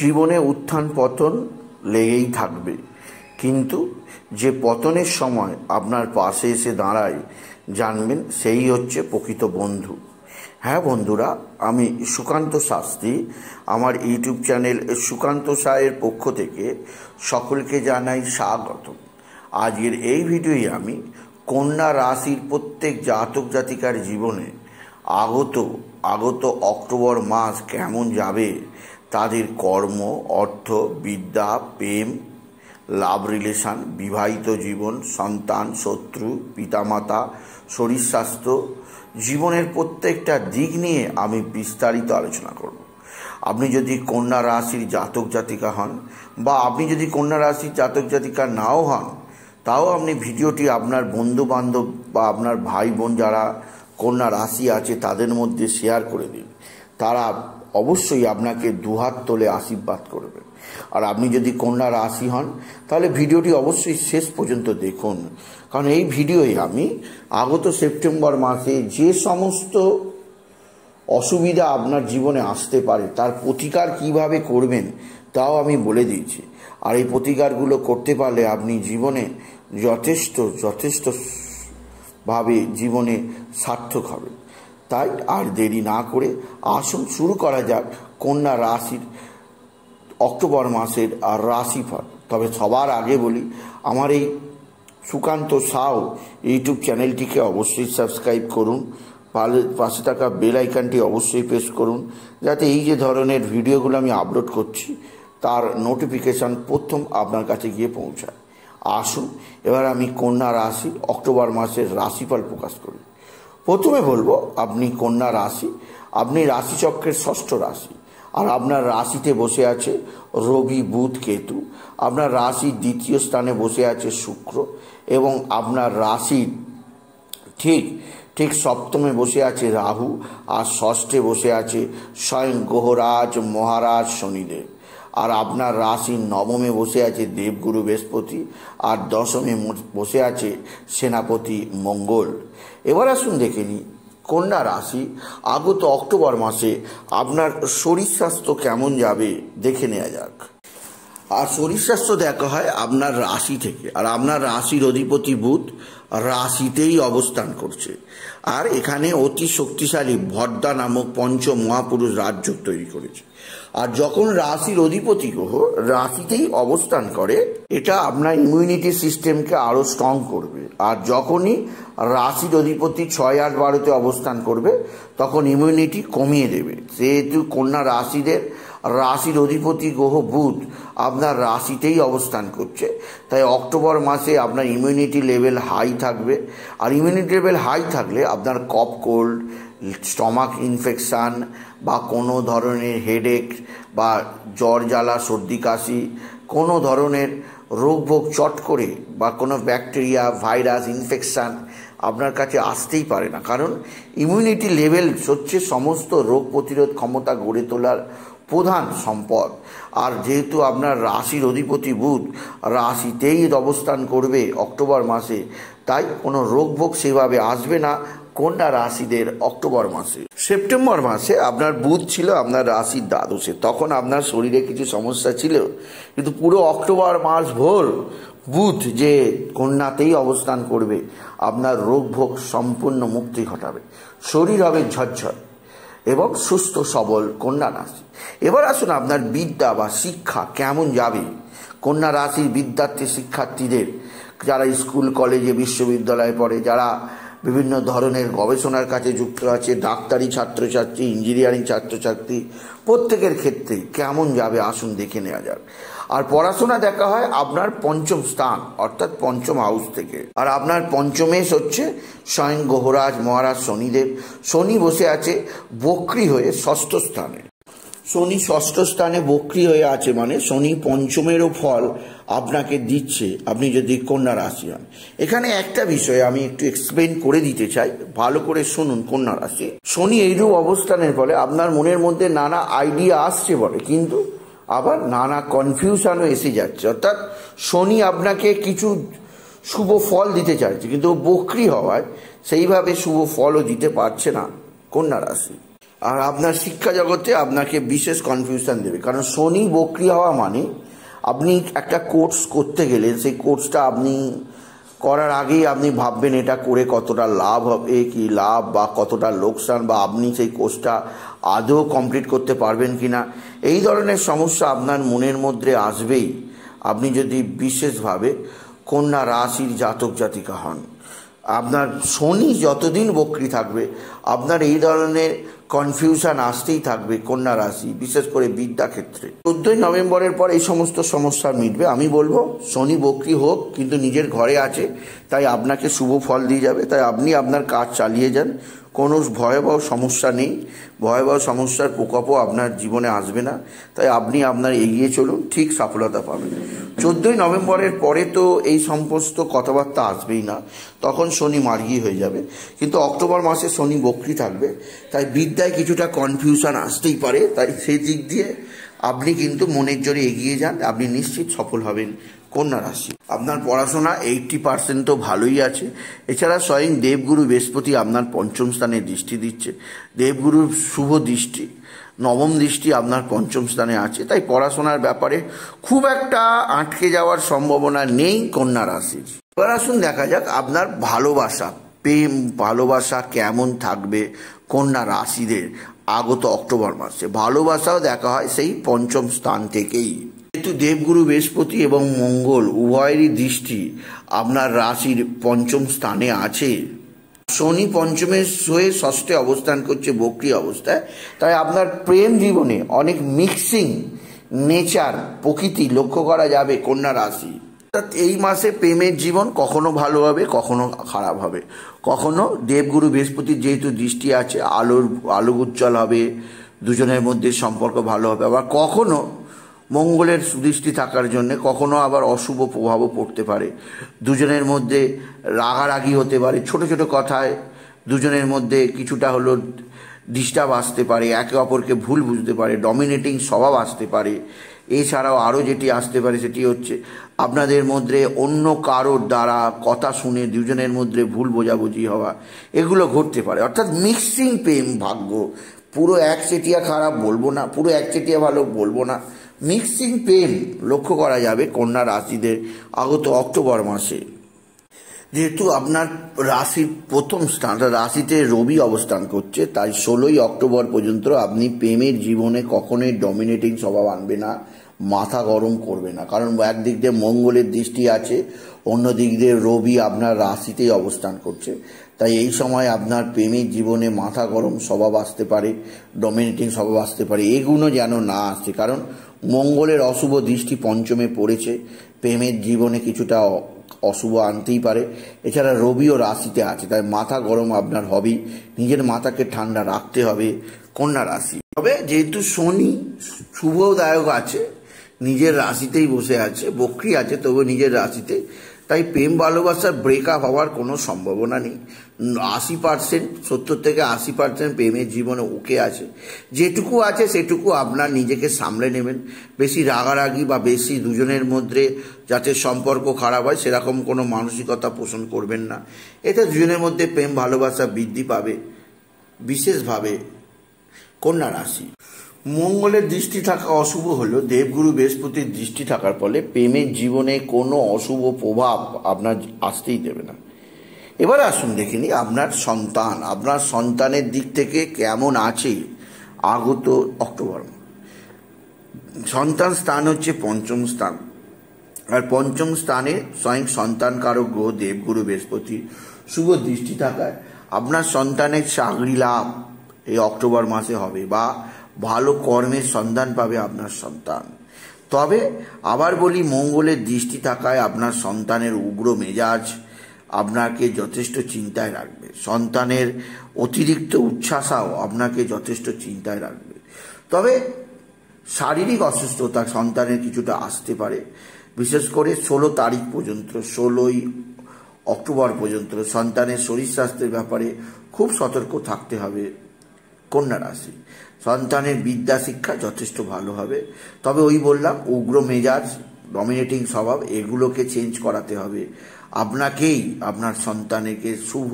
জীবনে উত্থান পতন লেগেই থাকবে কিন্তু যে পতনের সময় আপনার পাশে এসে দাঁড়ায় জানবেন সেই হচ্ছে প্রকৃত বন্ধু হ্যাঁ বন্ধুরা আমি সুকান্ত শাস্ত্রী আমার ইউটিউব চ্যানেল সুকান্ত সায়ের পক্ষ থেকে সকলকে জানাই স্বাগত আজকের এই ভিডিওই আমি কন্যা রাশির প্রত্যেক জাতক জাতিকার জীবনে আগত আগত অক্টোবর মাস কেমন যাবে তাদের কর্ম অর্থ বিদ্যা প্রেম লাভ রিলেশান বিবাহিত জীবন সন্তান শত্রু পিতামাতা শরীর স্বাস্থ্য জীবনের প্রত্যেকটা দিক নিয়ে আমি বিস্তারিত আলোচনা করব আপনি যদি কন্যা রাশির জাতক জাতিকা হন বা আপনি যদি কন্যা রাশির জাতক জাতিকা নাও হন তাও আপনি ভিডিওটি আপনার বন্ধু বান্ধব বা আপনার ভাই বোন যারা কন্যা রাশি আছে তাদের মধ্যে শেয়ার করে দিন তারা অবশ্যই আপনাকে দুহাত তোলে আশীর্বাদ করবেন আর আপনি যদি কন্যা রাশি হন তাহলে ভিডিওটি অবশ্যই শেষ পর্যন্ত দেখুন কারণ এই ভিডিওয়ে আমি আগত সেপ্টেম্বর মাসে যে সমস্ত অসুবিধা আপনার জীবনে আসতে পারে তার প্রতিকার কিভাবে করবেন তাও আমি বলে দিয়েছি আর এই প্রতিকারগুলো করতে পারলে আপনি জীবনে যথেষ্ট যথেষ্টভাবে জীবনে সার্থক হবে তাই আর দেরি না করে আসুন শুরু করা যাক কন্যা রাশির অক্টোবর মাসের আর রাশিফল তবে সবার আগে বলি আমার এই সুকান্ত সাউ ইউটিউব চ্যানেলটিকে অবশ্যই সাবস্ক্রাইব করুন পালে পাশে থাকা বেল অবশ্যই প্রেস করুন যাতে এই যে ধরনের ভিডিওগুলো আমি আপলোড করছি তার নোটিফিকেশান প্রথম আপনার কাছে গিয়ে পৌঁছায় আসুন এবার আমি কন্যা রাশি অক্টোবর মাসের রাশিফল প্রকাশ করি প্রথমে বলবো আপনি কন্যা রাশি আপনি রাশিচক্রের ষষ্ঠ রাশি আর আপনার রাশিতে বসে আছে রবি বুধ কেতু আপনার রাশির দ্বিতীয় স্থানে বসে আছে শুক্র এবং আপনার রাশির ঠিক ঠিক সপ্তমে বসে আছে রাহু আর ষষ্ঠে বসে আছে স্বয়ং গ্রহরাজ মহারাজ শনিদেব আর আপনার রাশি নবমে বসে আছে দেবগুরু বৃহস্পতি আর দশমে বসে আছে সেনাপতি মঙ্গল এবার আসুন দেখে নিই কন্যা রাশি আগত অক্টোবর মাসে আপনার শরীর স্বাস্থ্য কেমন যাবে দেখে নেওয়া যাক আর শরীর স্বাস্থ্য দেখা হয় আপনার রাশি থেকে আর আপনার রাশির অধিপতি বুধ রাশিতেই অবস্থান করছে আর এখানে অতি শক্তিশালী ভদ্রা নামক পঞ্চ মহাপুরুষ রাজ্য তৈরি করেছে আর যখন রাশির অধিপতি গ্রহ রাশিতেই অবস্থান করে এটা আপনার ইমিউনিটি সিস্টেমকে আরও স্ট্রং করবে আর যখনই রাশির অধিপতি ছয় আট বারোতে অবস্থান করবে তখন ইমিউনিটি কমিয়ে দেবে সেহেতু কন্যা রাশিদের রাশির অধিপতি গ্রহ বুধ আপনার রাশিতেই অবস্থান করছে তাই অক্টোবর মাসে আপনার ইমিউনিটি লেভেল হাই থাকবে আর ইমিউনিটি লেভেল হাই থাকলে আপনার কপ কোল্ড স্টমাক ইনফেকশান বা কোনো ধরনের হেডেক বা জ্বর জ্বালা সর্দি কাশি কোনো ধরনের রোগভোগ চট করে বা কোনো ব্যাকটেরিয়া ভাইরাস ইনফেকশান আপনার কাছে আসতেই পারে না কারণ ইমিউনিটি লেভেল হচ্ছে সমস্ত রোগ প্রতিরোধ ক্ষমতা গড়ে তোলার প্রধান সম্পদ আর যেহেতু আপনার রাশির অধিপতি বুধ রাশিতেই অবস্থান করবে অক্টোবর মাসে তাই কোনো রোগভোগ সেভাবে আসবে না কন্যা রাশিদের অক্টোবর মাসে সেপ্টেম্বর মাসে আপনার বুধ ছিল আপনার রাশির দ্বাদশে তখন আপনার শরীরে কিছু সমস্যা ছিল কিন্তু পুরো অক্টোবর মাস ভোর বুধ যে কন্যাতেই অবস্থান করবে আপনার রোগ ভোগ সম্পূর্ণ মুক্তি ঘটাবে শরীর হবে ঝরঝর এবং সুস্থ সবল কন্যা রাশি এবার আসুন আপনার বিদ্যা বা শিক্ষা কেমন যাবে কন্যা রাশির বিদ্যার্থী শিক্ষার্থীদের যারা স্কুল কলেজে বিশ্ববিদ্যালয়ে পড়ে যারা বিভিন্ন ধরনের গবেষণার কাছে যুক্ত আছে ডাক্তারি ছাত্রছাত্রী ইঞ্জিনিয়ারিং ছাত্রছাত্রী প্রত্যেকের ক্ষেত্রে কেমন যাবে আসুন দেখে নেওয়া যাক আর পড়াশোনা দেখা হয় আপনার পঞ্চম স্থান অর্থাৎ পঞ্চম হাউস থেকে আর আপনার পঞ্চমেশ হচ্ছে স্বয়ং গহরাজ মহারাজ শনিদেব শনি বসে আছে বক্রি হয়ে ষষ্ঠ স্থানে শনি ষষ্ঠ স্থানে বক্রি হয়ে আছে মানে শনি পঞ্চমেরও ফল আপনাকে দিচ্ছে আপনি যদি কন্যা রাশি হন এখানে একটা বিষয় আমি একটু এক্সপ্লেন করে দিতে চাই ভালো করে শুনুন কন্যা রাশি শনি এইরূপ অবস্থানের ফলে আপনার মনের মধ্যে নানা আইডিয়া আসছে বলে কিন্তু আবার নানা কনফিউশনও এসে যাচ্ছে অর্থাৎ শনি আপনাকে কিছু শুভ ফল দিতে চাইছে কিন্তু বকরি হওয়ায় সেইভাবে শুভ ফলও দিতে পারছে না কন্যা রাশি আর আপনার শিক্ষা জগতে আপনাকে বিশেষ কনফিউশন দেবে কারণ শনি বকরি হওয়া মানে আপনি একটা কোর্স করতে গেলে সেই কোর্সটা আপনি করার আগেই আপনি ভাববেন এটা করে কতটা লাভ হবে কি লাভ বা কতটা লোকসান বা আপনি সেই কোর্সটা আদৌ কমপ্লিট করতে পারবেন কি না এই ধরনের সমস্যা আপনার মনের মধ্যে আসবেই আপনি যদি বিশেষভাবে কন্যা রাশির জাতক জাতিকা হন আপনার শনি যতদিন বক্রি থাকবে আপনার এই ধরনের কনফিউশন আসতেই থাকবে কন্যা রাশি বিশেষ করে ক্ষেত্রে চোদ্দই নভেম্বরের পর এই সমস্ত সমস্যা মিটবে আমি বলবো শনি বক্রি হোক কিন্তু নিজের ঘরে আছে তাই আপনাকে শুভ ফল দিয়ে যাবে তাই আপনি আপনার কাজ চালিয়ে যান কোনো ভয়াবহ সমস্যা নেই ভয়াবহ সমস্যার প্রকোপও আপনার জীবনে আসবে না তাই আপনি আপনার এগিয়ে চলুন ঠিক সফলতা পাবেন চোদ্দোই নভেম্বরের পরে তো এই সমস্ত কথাবার্তা আসবেই না তখন শনি মার্গি হয়ে যাবে কিন্তু অক্টোবর মাসে শনি বক্রি থাকবে তাই বিদ্যায় কিছুটা কনফিউশন আসতেই পারে তাই সেই দিক দিয়ে আপনি কিন্তু মনের জোরে এগিয়ে যান আপনি নিশ্চিত সফল হবেন কন্যা রাশি আপনার পড়াশোনা এইটটি পার্সেন্ট তো ভালোই আছে এছাড়া স্বয়ং দেবগুরু বৃহস্পতি আপনার পঞ্চম স্থানে দৃষ্টি দিচ্ছে দেবগুরুর শুভ দৃষ্টি নবম দৃষ্টি আপনার পঞ্চম স্থানে আছে তাই পড়াশোনার ব্যাপারে খুব একটা আটকে যাওয়ার সম্ভাবনা নেই কন্যা রাশির এবার আসুন দেখা যাক আপনার ভালোবাসা প্রেম ভালোবাসা কেমন থাকবে কন্যা রাশিদের আগত অক্টোবর মাসে ভালোবাসাও দেখা হয় সেই পঞ্চম স্থান থেকেই যেহেতু দেবগুরু বৃহস্পতি এবং মঙ্গল উভয়েরই দৃষ্টি আপনার রাশির পঞ্চম স্থানে আছে শনি পঞ্চমের হয়ে ষষ্ঠে অবস্থান করছে বক্রি অবস্থায় তাই আপনার প্রেম জীবনে অনেক মিক্সিং নেচার প্রকৃতি লক্ষ্য করা যাবে কন্যা রাশি অর্থাৎ এই মাসে প্রেমের জীবন কখনো ভালো হবে কখনো খারাপ হবে কখনো দেবগুরু বৃহস্পতির যেহেতু দৃষ্টি আছে আলোর আলো উজ্জ্বল হবে দুজনের মধ্যে সম্পর্ক ভালো হবে আবার কখনো মঙ্গলের সুদৃষ্টি থাকার জন্যে কখনো আবার অশুভ প্রভাবও পড়তে পারে দুজনের মধ্যে রাগারাগি হতে পারে ছোট ছোট কথায় দুজনের মধ্যে কিছুটা হলো ডিস্টার্ব আসতে পারে একে অপরকে ভুল বুঝতে পারে ডমিনেটিং স্বভাব আসতে পারে এছাড়াও আরও যেটি আসতে পারে সেটি হচ্ছে আপনাদের মধ্যে অন্য কারোর দ্বারা কথা শুনে দুজনের মধ্যে ভুল বোঝাবুঝি হওয়া এগুলো ঘটতে পারে অর্থাৎ মিক্সিং প্রেম ভাগ্য পুরো একচেটিয়া খারাপ বলবো না পুরো একচেটিয়া ভালো বলবো না মিক্সিং প্রেম লক্ষ্য করা যাবে কন্যা রাশিদের আগত অক্টোবর মাসে যেহেতু আপনার রাশির প্রথম স্থান রাশিতে রবি অবস্থান করছে তাই ষোলোই অক্টোবর পর্যন্ত আপনি প্রেমের জীবনে কখনোই ডমিনেটিং স্বভাব আনবে না মাথা গরম করবে না কারণ একদিক দিয়ে মঙ্গলের দৃষ্টি আছে অন্য দিক দিয়ে রবি আপনার রাশিতেই অবস্থান করছে তাই এই সময় আপনার প্রেমের জীবনে মাথা গরম স্বভাব আসতে পারে ডমিনেটিং স্বভাব আসতে পারে এগুলো যেন না আসছে কারণ মঙ্গলের অশুভ দৃষ্টি পঞ্চমে পড়েছে প্রেমের জীবনে কিছুটা অশুভ আনতেই পারে এছাড়া রবিও রাশিতে আছে তাই মাথা গরম আপনার হবেই নিজের মাথাকে ঠান্ডা রাখতে হবে কন্যা রাশি তবে যেহেতু শনি শুভদায়ক আছে নিজের রাশিতেই বসে আছে বক্রি আছে তবু নিজের রাশিতে তাই প্রেম ভালোবাসার আপ হওয়ার কোনো সম্ভাবনা নেই আশি পার্সেন্ট সত্তর থেকে আশি পার্সেন্ট প্রেমের জীবনে ওকে আছে যেটুকু আছে সেটুকু আপনার নিজেকে সামলে নেবেন বেশি রাগারাগি বা বেশি দুজনের মধ্যে যাতে সম্পর্ক খারাপ হয় সেরকম কোনো মানসিকতা পোষণ করবেন না এতে দুজনের মধ্যে প্রেম ভালোবাসা বৃদ্ধি পাবে বিশেষভাবে কন্যা রাশি মঙ্গলের দৃষ্টি থাকা অশুভ হল দেবগুরু বৃহস্পতির দৃষ্টি থাকার ফলে প্রেমের জীবনে কোনো অশুভ প্রভাব আপনার আসতেই দেবে না এবার আসুন দেখে নিই আপনার সন্তান আপনার সন্তানের দিক থেকে কেমন আছে আগত অক্টোবর সন্তান স্থান হচ্ছে পঞ্চম স্থান আর পঞ্চম স্থানে স্বয়ং সন্তান কারক গ্রহ দেবগুরু বৃহস্পতির শুভ দৃষ্টি থাকায় আপনার সন্তানের চাকরি লাভ এই অক্টোবর মাসে হবে বা ভালো কর্মের সন্ধান পাবে আপনার সন্তান তবে আবার বলি মঙ্গলের দৃষ্টি থাকায় আপনার সন্তানের উগ্র মেজাজ আপনাকে যথেষ্ট চিন্তায় রাখবে সন্তানের অতিরিক্ত উচ্ছ্বাসাও আপনাকে যথেষ্ট চিন্তায় রাখবে তবে শারীরিক অসুস্থতা সন্তানের কিছুটা আসতে পারে বিশেষ করে ষোলো তারিখ পর্যন্ত ষোলোই অক্টোবর পর্যন্ত সন্তানের শরীর স্বাস্থ্যের ব্যাপারে খুব সতর্ক থাকতে হবে কন্যা রাশি সন্তানের বিদ্যা শিক্ষা যথেষ্ট ভালো হবে তবে ওই বললাম উগ্র মেজাজ ডমিনেটিং স্বভাব এগুলোকে চেঞ্জ করাতে হবে আপনাকেই আপনার সন্তানকে শুভ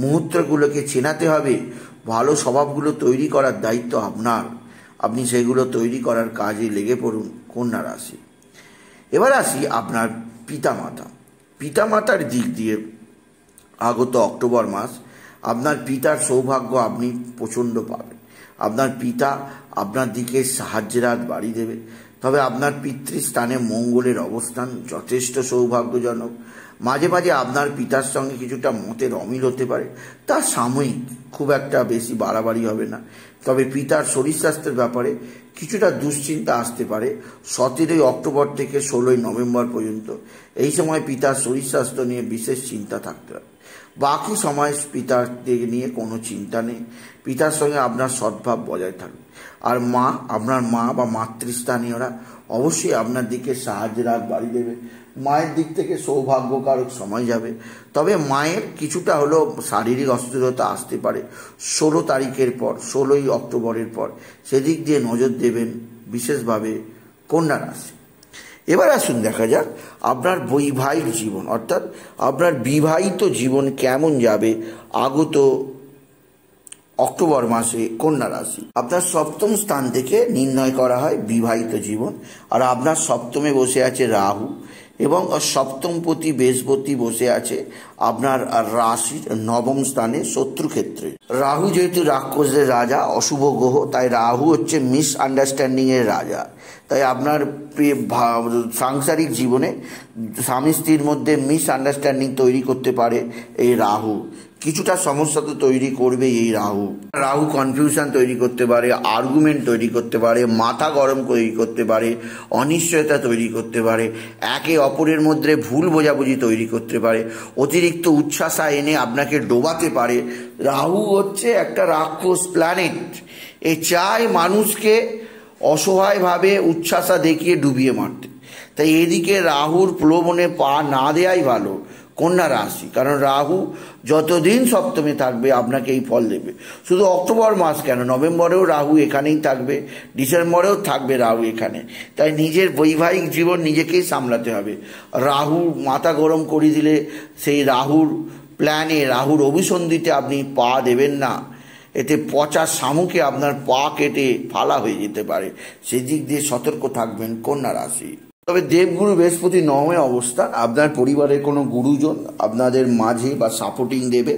মুহূর্তগুলোকে চেনাতে হবে ভালো স্বভাবগুলো তৈরি করার দায়িত্ব আপনার আপনি সেগুলো তৈরি করার কাজে লেগে পড়ুন কন্যা রাশি এবার আসি আপনার পিতামাতা পিতামাতার দিক দিয়ে আগত অক্টোবর মাস আপনার পিতার সৌভাগ্য আপনি প্রচণ্ড পাবেন আপনার পিতা আপনার দিকে সাহায্যের হাত বাড়ি দেবে তবে আপনার পিতৃস্থানে মঙ্গলের অবস্থান যথেষ্ট সৌভাগ্যজনক মাঝে মাঝে আপনার পিতার সঙ্গে কিছুটা মতের অমিল হতে পারে তা সাময়িক খুব একটা বেশি বাড়াবাড়ি হবে না তবে পিতার শরীর স্বাস্থ্যের ব্যাপারে কিছুটা দুশ্চিন্তা আসতে পারে সতেরোই অক্টোবর থেকে ষোলোই নভেম্বর পর্যন্ত এই সময় পিতার শরীর স্বাস্থ্য নিয়ে বিশেষ চিন্তা থাকতে পারে বাকি সময় দিকে নিয়ে কোনো চিন্তা নেই পিতার সঙ্গে আপনার সদ্ভাব বজায় থাকবে আর মা আপনার মা বা মাতৃস্থানীয়রা অবশ্যই আপনার দিকে সাহায্যের হাত বাড়ি দেবে মায়ের দিক থেকে সৌভাগ্যকারক সময় যাবে তবে মায়ের কিছুটা হলো শারীরিক অস্থিরতা আসতে পারে ষোলো তারিখের পর ষোলোই অক্টোবরের পর সেদিক দিয়ে নজর দেবেন বিশেষভাবে কন্যা রাশি এবার আসুন দেখা যাক আপনার বৈবাহিক জীবন অর্থাৎ আপনার বিবাহিত জীবন কেমন যাবে আগত অক্টোবর মাসে কন্যা রাশি আপনার সপ্তম স্থান থেকে নির্ণয় করা হয় বিবাহিত জীবন আর আপনার সপ্তমে বসে আছে রাহু এবং সপ্তমপতি বৃহস্পতি বসে আছে আপনার রাশির নবম স্থানে শত্রুক্ষেত্রে রাহু যেহেতু রাক্ষসদের রাজা অশুভ গ্রহ তাই রাহু হচ্ছে মিস আন্ডারস্ট্যান্ডিংয়ের রাজা তাই আপনার সাংসারিক জীবনে স্বামী স্ত্রীর মধ্যে মিসআন্ডারস্ট্যান্ডিং তৈরি করতে পারে এই রাহু কিছুটা সমস্যা তো তৈরি করবে এই রাহু রাহু কনফিউশন তৈরি করতে পারে আর্গুমেন্ট তৈরি করতে পারে মাথা গরম তৈরি করতে পারে অনিশ্চয়তা তৈরি করতে পারে একে অপরের মধ্যে ভুল বোঝাবুঝি তৈরি করতে পারে অতিরিক্ত উচ্ছ্বাসা এনে আপনাকে ডোবাতে পারে রাহু হচ্ছে একটা রাক্ষস প্ল্যানেট এ চায় মানুষকে অসহায়ভাবে উচ্ছ্বাসা দেখিয়ে ডুবিয়ে মারতে তাই এদিকে রাহুর প্রলোভনে পা না দেয়াই ভালো কন্যা রাশি কারণ রাহু যতদিন সপ্তমে থাকবে আপনাকে এই ফল দেবে শুধু অক্টোবর মাস কেন নভেম্বরেও রাহু এখানেই থাকবে ডিসেম্বরেও থাকবে রাহু এখানে তাই নিজের বৈবাহিক জীবন নিজেকেই সামলাতে হবে রাহু মাথা গরম করে দিলে সেই রাহুর প্ল্যানে রাহুর অভিসন্ধিতে আপনি পা দেবেন না এতে পচা শামুকে আপনার পা কেটে ফালা হয়ে যেতে পারে সেদিক দিয়ে সতর্ক থাকবেন কন্যা রাশি তবে দেবগুরু বৃহস্পতি নয় অবস্থান আপনার পরিবারের কোনো গুরুজন আপনাদের মাঝে বা সাপোর্টিং দেবে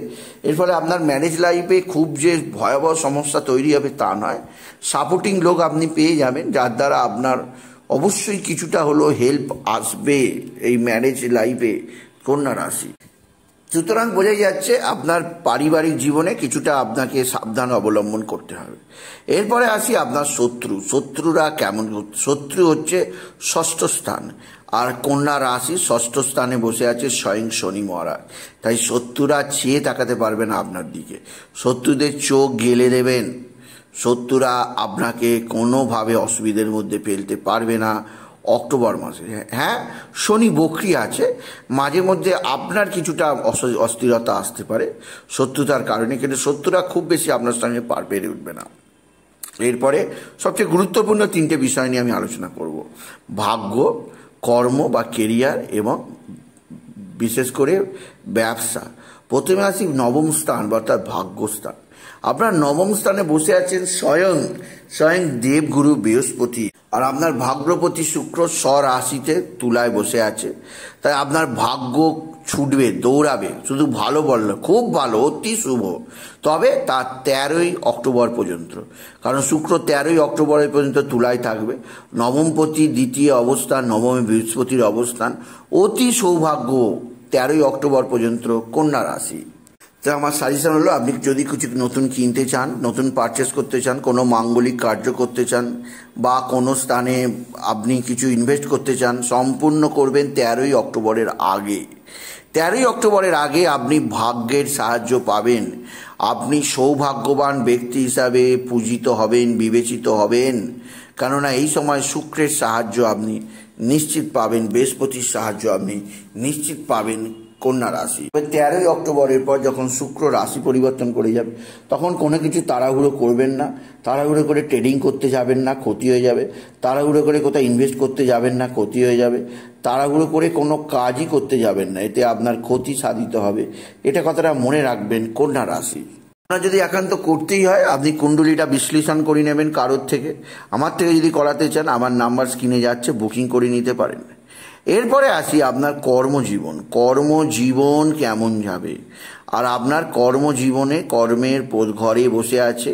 এর ফলে আপনার ম্যারেজ লাইফে খুব যে ভয়াবহ সমস্যা তৈরি হবে তা নয় সাপোর্টিং লোক আপনি পেয়ে যাবেন যার দ্বারা আপনার অবশ্যই কিছুটা হলো হেল্প আসবে এই ম্যারেজ লাইফে কন্যা রাশি সুতরাং বোঝাই যাচ্ছে আপনার পারিবারিক জীবনে কিছুটা আপনাকে সাবধান অবলম্বন করতে হবে এরপরে আসি আপনার শত্রু শত্রুরা কেমন শত্রু হচ্ছে ষষ্ঠ স্থান আর কন্যা রাশি ষষ্ঠ স্থানে বসে আছে স্বয়ং শনি মহারাজ তাই শত্রুরা চেয়ে তাকাতে পারবে না আপনার দিকে শত্রুদের চোখ গেলে দেবেন শত্রুরা আপনাকে কোনোভাবে অসুবিধের মধ্যে ফেলতে পারবে না অক্টোবর মাসে হ্যাঁ শনি বক্রি আছে মাঝে মধ্যে আপনার কিছুটা অস্থিরতা আসতে পারে শত্রুতার কারণে কিন্তু শত্রুরা খুব বেশি আপনার সঙ্গে পার পেরে উঠবে না এরপরে সবচেয়ে গুরুত্বপূর্ণ তিনটে বিষয় নিয়ে আমি আলোচনা করব ভাগ্য কর্ম বা কেরিয়ার এবং বিশেষ করে ব্যবসা প্রথমে আসি নবম স্থান অর্থাৎ ভাগ্যস্থান আপনার নবম স্থানে বসে আছেন স্বয়ং স্বয়ং দেবগুরু বৃহস্পতি আর আপনার ভাগ্যপতি শুক্র স্বরাশিতে তুলায় বসে আছে তাই আপনার ভাগ্য ছুটবে দৌড়াবে শুধু ভালো বলল খুব ভালো অতি শুভ তবে তা তেরোই অক্টোবর পর্যন্ত কারণ শুক্র তেরোই অক্টোবর পর্যন্ত তুলায় থাকবে নবমপতি দ্বিতীয় অবস্থান নবমী বৃহস্পতির অবস্থান অতি সৌভাগ্য তেরোই অক্টোবর পর্যন্ত কন্যা রাশি তো আমার সাজেশন হলো আপনি যদি কিছু নতুন কিনতে চান নতুন পারচেস করতে চান কোনো মাঙ্গলিক কার্য করতে চান বা কোনো স্থানে আপনি কিছু ইনভেস্ট করতে চান সম্পূর্ণ করবেন তেরোই অক্টোবরের আগে তেরোই অক্টোবরের আগে আপনি ভাগ্যের সাহায্য পাবেন আপনি সৌভাগ্যবান ব্যক্তি হিসাবে পূজিত হবেন বিবেচিত হবেন কেননা এই সময় শুক্রের সাহায্য আপনি নিশ্চিত পাবেন বৃহস্পতির সাহায্য আপনি নিশ্চিত পাবেন কন্যা রাশি তেরোই অক্টোবরের পর যখন শুক্র রাশি পরিবর্তন করে যাবে তখন কোনো কিছু তাড়াহুড়ো করবেন না তাড়াহুড়ো করে ট্রেডিং করতে যাবেন না ক্ষতি হয়ে যাবে তাড়াহুড়ো করে কোথাও ইনভেস্ট করতে যাবেন না ক্ষতি হয়ে যাবে তাড়াহুড়ো করে কোনো কাজই করতে যাবেন না এতে আপনার ক্ষতি সাধিত হবে এটা কথাটা মনে রাখবেন কন্যা রাশি আপনার যদি একান্ত করতেই হয় আপনি কুণ্ডলিটা বিশ্লেষণ করে নেবেন কারোর থেকে আমার থেকে যদি করাতে চান আমার নাম্বার স্ক্রিনে যাচ্ছে বুকিং করে নিতে পারেন এরপরে আসি আপনার কর্মজীবন কর্মজীবন কেমন যাবে আর আপনার কর্মজীবনে কর্মের ঘরে বসে আছে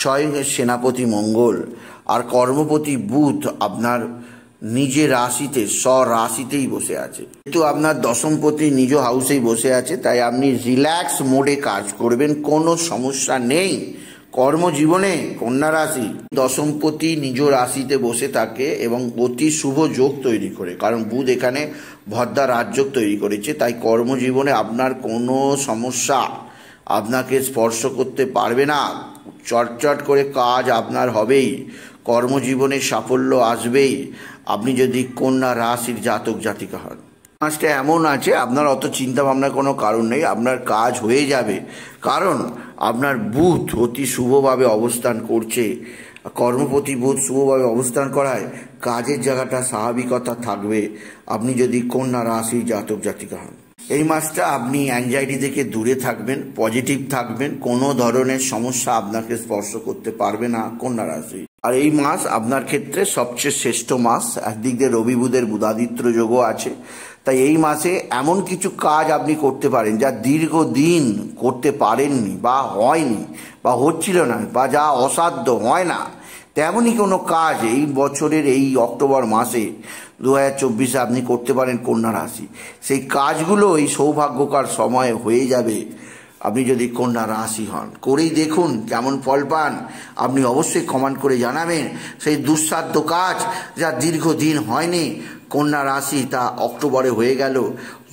স্বয়ং সেনাপতি মঙ্গল আর কর্মপতি বুধ আপনার নিজে রাশিতে স্বরাশিতেই বসে আছে যেহেতু আপনার দশমপতি নিজ হাউসেই বসে আছে তাই আপনি রিল্যাক্স মোডে কাজ করবেন কোনো সমস্যা নেই কর্মজীবনে কন্যা রাশি দশমপতি নিজ রাশিতে বসে থাকে এবং অতি শুভ যোগ তৈরি করে কারণ বুধ এখানে ভদ্রা রাজযোগ তৈরি করেছে তাই কর্মজীবনে আপনার কোনো সমস্যা আপনাকে স্পর্শ করতে পারবে না চটচট করে কাজ আপনার হবেই কর্মজীবনে সাফল্য আসবেই আপনি যদি কন্যা রাশির জাতক জাতিকা হন কাজটা এমন আছে আপনার অত চিন্তা ভাবনার কোনো কারণ নেই আপনার কাজ হয়ে যাবে কারণ আপনার বুধ অতি শুভভাবে অবস্থান করছে কর্মপতি বুধ শুভভাবে অবস্থান করায় কাজের জায়গাটা স্বাভাবিকতা থাকবে আপনি যদি কন্যা রাশি জাতক জাতিকা হন এই মাসটা আপনি অ্যাংজাইটি থেকে দূরে থাকবেন পজিটিভ থাকবেন কোনো ধরনের সমস্যা আপনাকে স্পর্শ করতে পারবে না কন্যা রাশি আর এই মাস আপনার ক্ষেত্রে সবচেয়ে শ্রেষ্ঠ মাস একদিক দিয়ে রবি বুধের বুধাদিত্র যোগও আছে তাই এই মাসে এমন কিছু কাজ আপনি করতে পারেন যা দীর্ঘদিন করতে পারেননি বা হয়নি বা হচ্ছিল না বা যা অসাধ্য হয় না তেমনই কোনো কাজ এই বছরের এই অক্টোবর মাসে দু হাজার চব্বিশে আপনি করতে পারেন কন্যা রাশি সেই কাজগুলো এই সৌভাগ্যকার সময়ে হয়ে যাবে আপনি যদি কন্যা রাশি হন করেই দেখুন কেমন ফল পান আপনি অবশ্যই কমান করে জানাবেন সেই দুঃসাধ্য কাজ যা দীর্ঘদিন হয়নি কন্যা রাশি তা অক্টোবরে হয়ে গেল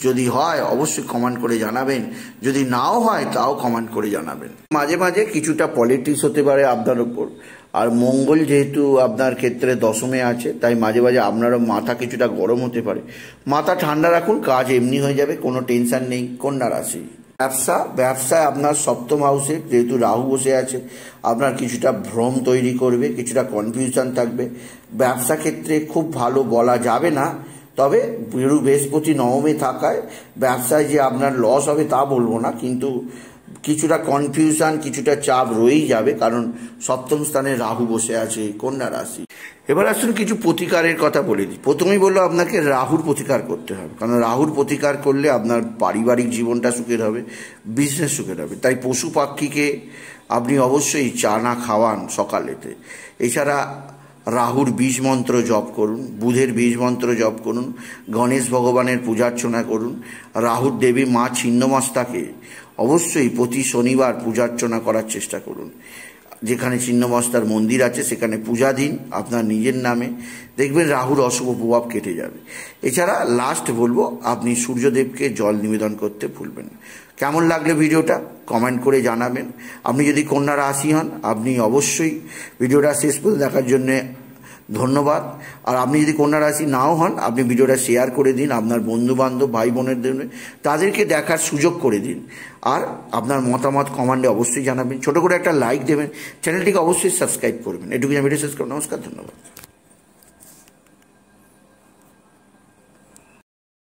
যদি হয় অবশ্যই কমান করে জানাবেন যদি নাও হয় তাও কমান করে জানাবেন মাঝে মাঝে কিছুটা পলিটিক্স হতে পারে আপনার উপর আর মঙ্গল যেহেতু আপনার ক্ষেত্রে দশমে আছে তাই মাঝে মাঝে আপনারও মাথা কিছুটা গরম হতে পারে মাথা ঠান্ডা রাখুন কাজ এমনি হয়ে যাবে কোনো টেনশান নেই কন্যা রাশি ব্যবসা ব্যবসায় আপনার সপ্তম হাউসে যেহেতু রাহু বসে আছে আপনার কিছুটা ভ্রম তৈরি করবে কিছুটা কনফিউশন থাকবে ব্যবসা ক্ষেত্রে খুব ভালো বলা যাবে না তবে বৃহস্পতি নবমে থাকায় ব্যবসায় যে আপনার লস হবে তা বলবো না কিন্তু কিছুটা কনফিউশন কিছুটা চাপ রয়েই যাবে কারণ সপ্তম স্থানে রাহু বসে আছে কন্যা রাশি এবার আসুন কিছু প্রতিকারের কথা বলে দিই প্রথমেই বললো আপনাকে রাহুর প্রতিকার করতে হবে কারণ রাহুর প্রতিকার করলে আপনার পারিবারিক জীবনটা সুখের হবে বিজনেস সুখের হবে তাই পশু পাখিকে আপনি অবশ্যই চানা খাওয়ান সকালেতে এছাড়া রাহুর বীজ মন্ত্র জপ করুন বুধের বীজ মন্ত্র জপ করুন গণেশ ভগবানের পূজার্চনা করুন রাহুর দেবী মা ছিন্নমস্তাকে অবশ্যই প্রতি শনিবার পূজার্চনা করার চেষ্টা করুন যেখানে ছিন্নমস্তার মন্দির আছে সেখানে পূজা দিন আপনার নিজের নামে দেখবেন রাহুর অশুভ প্রভাব কেটে যাবে এছাড়া লাস্ট বলবো আপনি সূর্যদেবকে জল নিবেদন করতে ভুলবেন কেমন লাগলো ভিডিওটা কমেন্ট করে জানাবেন আপনি যদি কন্যা রাশি হন আপনি অবশ্যই ভিডিওটা শেষ পর্যন্ত দেখার জন্যে ধন্যবাদ আর আপনি যদি কন্যা রাশি নাও হন আপনি ভিডিওটা শেয়ার করে দিন আপনার বন্ধুবান্ধব ভাই বোনের জন্য তাদেরকে দেখার সুযোগ করে দিন আর আপনার মতামত কমান্ডে অবশ্যই জানাবেন ছোটো করে একটা লাইক দেবেন চ্যানেলটিকে অবশ্যই সাবস্ক্রাইব করবেন এটুকু আমি ভিডিও শেষ করব নমস্কার ধন্যবাদ